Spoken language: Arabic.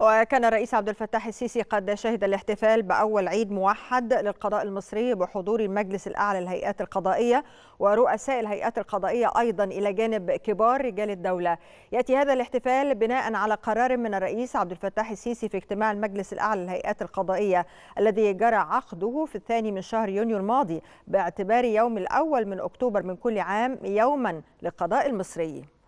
وكان الرئيس عبد الفتاح السيسي قد شهد الاحتفال بأول عيد موحد للقضاء المصري بحضور المجلس الأعلى للهيئات القضائية ورؤساء الهيئات القضائية أيضا إلى جانب كبار رجال الدولة يأتي هذا الاحتفال بناء على قرار من الرئيس عبد الفتاح السيسي في اجتماع المجلس الأعلى للهيئات القضائية الذي جرى عقده في الثاني من شهر يونيو الماضي باعتبار يوم الأول من أكتوبر من كل عام يوما للقضاء المصري